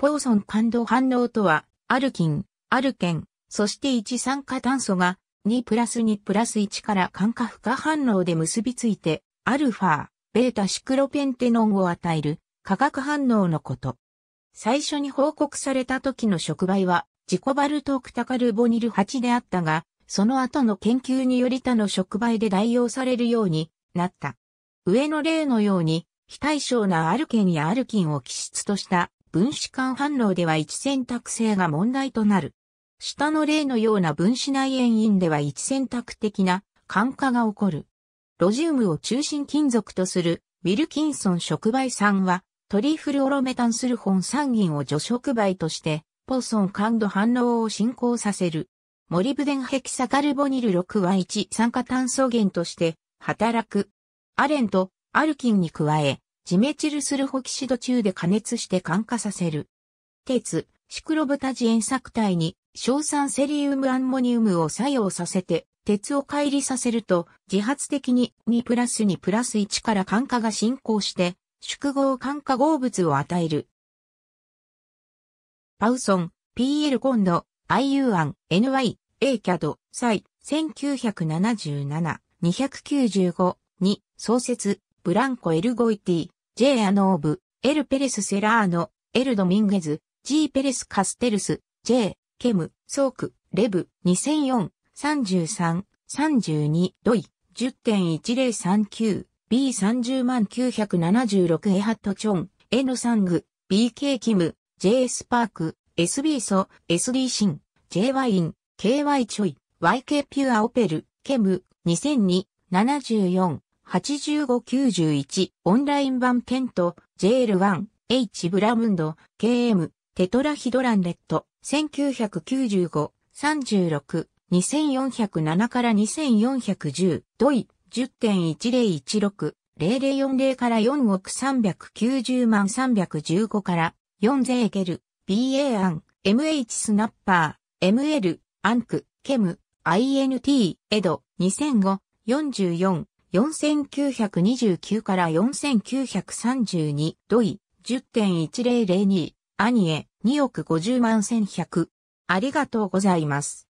ポーソン感動反応とは、アルキン、アルケン、そして一酸化炭素が2プラス2プラス1から感化負荷反応で結びついて、アルファ、ベータシクロペンテノンを与える化学反応のこと。最初に報告された時の触媒は、ジコバルトクタカルボニル8であったが、その後の研究により他の触媒で代用されるようになった。上の例のように、非対称なアルケンやアルキンを基質とした分子間反応では一選択性が問題となる。下の例のような分子内塩因では一選択的な感化が起こる。ロジウムを中心金属とするウィルキンソン触媒酸はトリフルオロメタンスルホン酸銀を除触媒としてポソン感度反応を進行させる。モリブデンヘキサカルボニル6は1酸化炭素源として働く。アレンとアルキンに加えジメチルスルホキシド中で加熱して酸化させる。鉄、シクロブタジエン作体に、硝酸セリウムアンモニウムを作用させて、鉄を乖離させると、自発的に2プラス2プラス1から酸化が進行して、宿合酸化合物を与える。パウソン、PL コンド、IU1、NY、ACAD、サイ、1977、295、2、創設、ブランコ・エルゴイティ、J. アノーブ、L. ペレス・セラーノ、L. ドミンゲズ、G. ペレス・カステルス、J. ケム、ソーク、レブ、2004、33、32、ドイ、10.1039、B30 万 976A ハットチョン、N サング、BK キム、J スパーク、SB ソ、SD シン、J ワイン、KY チョイ、YK ピュアオペル、ケム、2002、74、8591オンライン版ケント、JL1、H ブラムンド、KM、テトラヒドランレット、1995、36、2407から2410、ドイ、10.1016、0040から4億390万315から4ゼーゲル、BA アン、MH スナッパー、ML、アンク、ケム、INT、エド、2005、44、4929から4932、ドイ、10.1002、アニエ、2億50万1100。ありがとうございます。